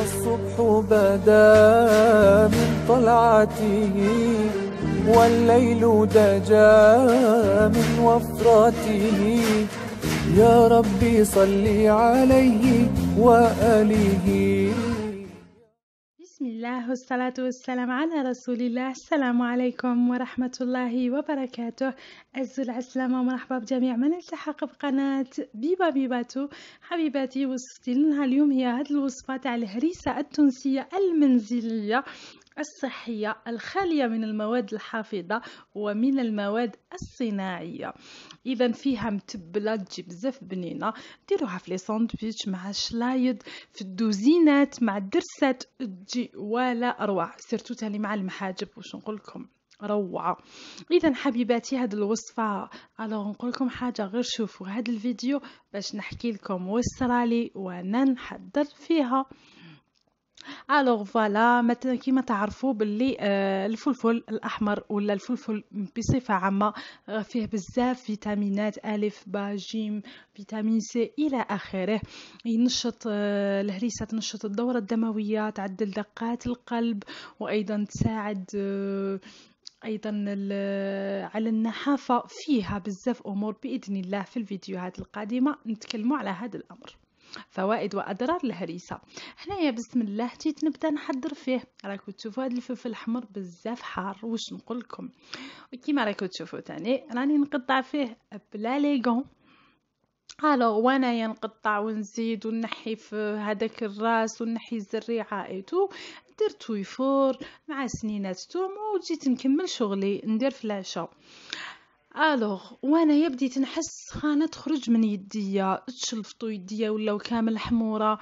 الصبح بدا من طلعته والليل دجا من وفرته يا ربي صل عليه وآله بسم الله والصلاة والسلام على رسول الله السلام عليكم ورحمة الله وبركاته أعز العسلامة ومرحبا بجميع من التحق بقناة بيبا بيباتو حبيباتي وصفتي لنا اليوم هي هاد الوصفة تاع الهريسة التونسية المنزلية الصحية الخالية من المواد الحافظة ومن المواد الصناعية إذا فيها متبلة تجي بزاف بنينة ديروها في لي ساندويتش مع الشلايض في الدوزينات مع الدرسات تجي ولا أروع سيرتو تاني مع المحاجب واش نقول لكم روعه اذا حبيباتي هاد الوصفه الوغ نقول لكم حاجه غير شوفوا هاد الفيديو باش نحكي لكم واش صرالي وانا نحضر فيها الوغ فوالا مثلا كيما تعرفوا باللي الفلفل الاحمر ولا الفلفل بصفه عامه فيه بزاف فيتامينات الف با جيم فيتامين سي الى اخره ينشط الهريسه تنشط الدوره الدمويه تعدل دقات القلب وايضا تساعد ايضا على النحافه فيها بزاف امور باذن الله في الفيديوهات القادمه نتكلموا على هذا الامر فوائد واضرار الهريسه هنايا بسم الله جيت نبدا نحضر فيه راكم تشوفوا هذا الفلفل الاحمر بزاف حار واش نقول لكم وكيما راكم تشوفوا تاني راني نقطع فيه بلا ليغون الو وانا نقطع ونزيد ونحي في هذاك الراس ونحي الزريعه ايتو درت ويفور مع سنينات توم وجيت نكمل شغلي ندير في العشاء الوغ وانا بديت تنحس خانه تخرج من يديا تشلفطو يديا ولاو كامل حموره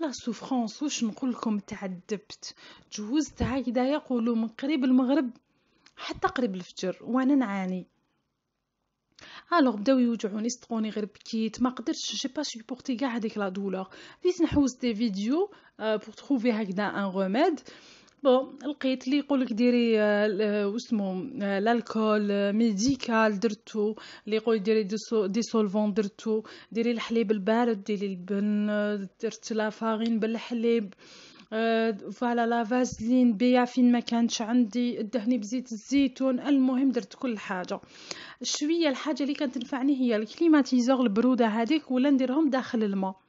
لا سوفرونس واش نقول لكم تعذبت تجوزت هكذا يقولوا من قريب المغرب حتى قريب الفجر وانا نعاني الوغ بداو يوجعوني صدقوني غير بكيت ما قدرتش جي با سوبورتي كاع هذيك لا دولور بديت نحوس دي فيديو بور تروفي هكذا ان ريميد بون لقيت لي يقولك ديري آه، آه، واسمو آه، الكول ميديكال درتو اللي يقول ديري دي سولفون درتو ديري الحليب البارد ديري البن درت فارين بالحليب فوالا لا فازلين بيا فين ما كانتش عندي دهني بزيت الزيتون المهم درت كل حاجه شويه الحاجه اللي كانت تنفعني هي الكليماتيزور البروده هذيك ولا نديرهم داخل الماء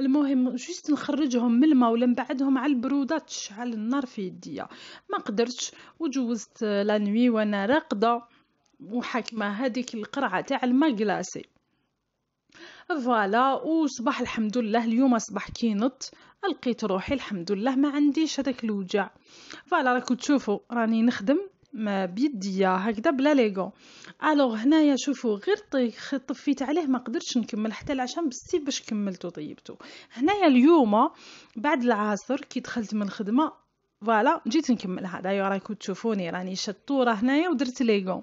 المهم جست نخرجهم من الماء ولا نبعدهم على البروده تشعل النار في يديا ما قدرتش وجوزت لا نوي وانا راقده وحاكمه هذيك القرعه تاع الماء كلاسي فوالا وصباح الحمد لله اليوم صباح كينط لقيت روحي الحمد لله ما عنديش هذاك الوجع فوالا راكم تشوفوا راني نخدم ما بيديا هكذا بلا ليغو الوغ هنايا شوفوا غير طفيت عليه ما قدرتش نكمل حتى العشاء بالسيف باش كملتو طيبتو هنايا اليوم بعد العصر كي دخلت من الخدمه فوالا جيت نكمل هذا راكم تشوفوني راني شطوره هنايا ودرت ليغو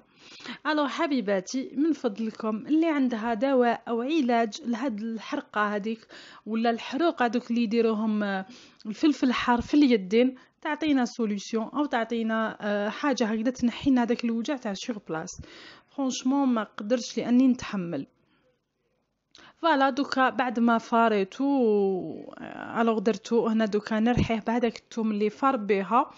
الو حبيباتي من فضلكم اللي عندها دواء او علاج لهاد الحرقه هذيك ولا الحروق هذوك اللي يديروهم آه، الفلفل الحار في اليدين تعطينا سوليوشن او تعطينا آه، حاجه هكذا تنحينا داك هذاك الوجع تاع شيغ بلاص فرانشمون ما قدرتش لاني نتحمل فوالا دوكا بعد ما فاريتو آه، الوغ درتو هنا دوكا نرحيه بهذاك الثوم اللي فار بها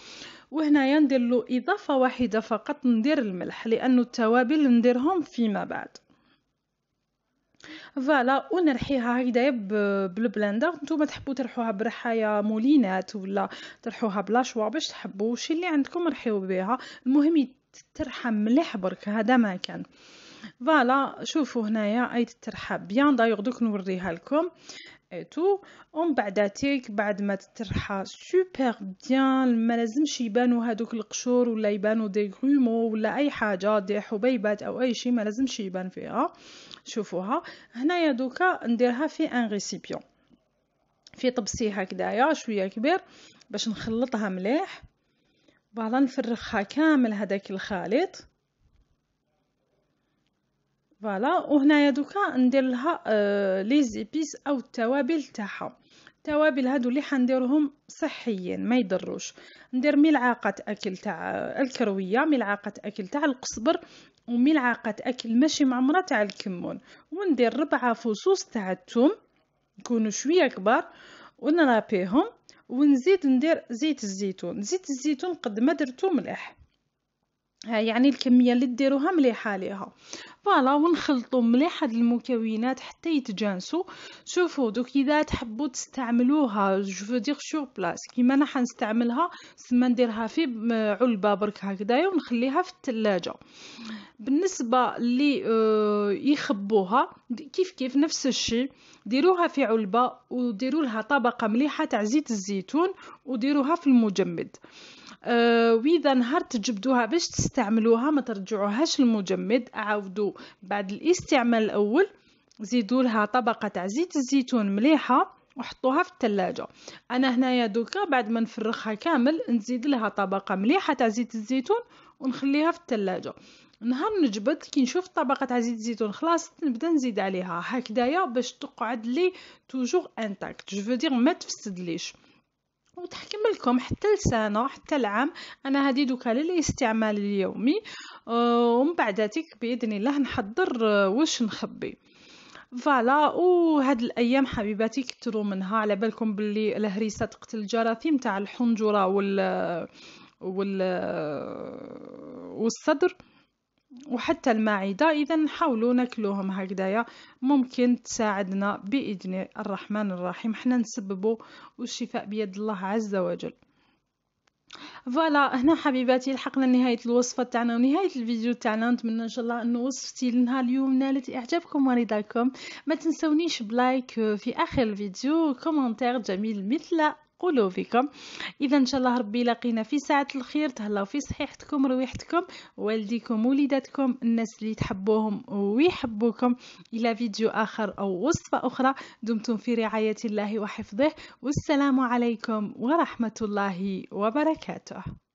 وهنايا ندير له اضافه واحده فقط ندير الملح لانه التوابل نديرهم فيما بعد فوالا ونرحيها هكذا بالبلندر نتوما تحبوا ترحوها برحايا مولينات ولا ترحوها بلاشوا باش تحبوا شي اللي عندكم رحيو بها المهم ترحم مليح برك هذا ما كان فوالا شوفوا هنايا ايد الترحاب بيان دايوغ دوك نوريها لكم اي تو ومن بعد تيك بعد ما تترحى سوبر بيان ما لازمش يبانو هادوك القشور ولا يبانو دي غومو ولا اي حاجه دي حبيبات او اي شيء ما لازمش يبان فيها شوفوها هنايا دوكا نديرها في ان ريسيبيون في طبسي هكدايا شويه كبير باش نخلطها مليح فوالا نفرخها كامل هذاك الخليط فوالا وهنايا دوكا ندير لها لي آه، زيبيس او التوابل تاعها التوابل هادو اللي حنديرهم صحيا ما يضروش ندير ملعقه اكل تاع الكرويه ملعقه اكل تاع القزبر وملعقه اكل ماشي معمره تاع الكمون وندير ربعه فصوص تاع الثوم يكونوا شويه كبار ونرابيهم ونزيد ندير زيت الزيتون زيت الزيتون قد ما درتو مليح ها يعني الكميه اللي ديروها مليحه ليها فوالا ونخلطوا مليح هاد المكونات حتى يتجانسوا شوفوا دوك اذا تحبوا تستعملوها جو فو دير سور بلاص كيما انا حنستعملها سما نديرها في علبه برك هكذايا ونخليها في الثلاجه بالنسبه اللي آه، يخبوها كيف كيف نفس الشيء ديروها في علبه وديروا لها طبقه مليحه تاع زيت الزيتون وديروها في المجمد آه واذا نهار تجبدوها باش تستعملوها ما ترجعوهاش المجمد عاودوا بعد الاستعمال الاول زيدوا لها طبقه تاع زيت الزيتون مليحه وحطوها في التلاجة انا هنايا دوكا بعد ما نفرغها كامل نزيد لها طبقة مليحة تاع زيت الزيتون ونخليها في التلاجة نهار نجبد كي نشوف طبقة تاع زيت الزيتون خلاص نبدا نزيد عليها هكدايا باش تقعد لي توجور انتاكت جو فو دير ما تفسدليش وتحكم لكم حتى لسنة حتى العام انا هذه دوكا للاستعمال اليومي آه، ومن بعداتك باذن الله نحضر آه، واش نخبي فوالا وهاد الايام حبيباتي كثروا منها على بالكم باللي الهريسه تقتل الجراثيم تاع الحنجره وال وال آه، والصدر وحتى المعدة إذا نحاولوا ناكلوهم هكذايا ممكن تساعدنا بإذن الرحمن الرحيم حنا نسببه والشفاء بيد الله عز وجل فوالا هنا حبيباتي لحقنا نهاية الوصفه تاعنا ونهايه الفيديو تاعنا نتمنى ان شاء الله ان وصفتي لنهار اليوم نالت اعجابكم ورضاكم ما تنسونيش بلايك في اخر الفيديو كومنتر جميل مثل قلوبكم اذا ان شاء الله ربي يلاقينا في ساعه الخير تهلاو في صحيحتكم رويحتكم والديكم وليداتكم الناس اللي تحبوهم ويحبوكم الى فيديو اخر او وصفه اخرى دمتم في رعايه الله وحفظه والسلام عليكم ورحمه الله وبركاته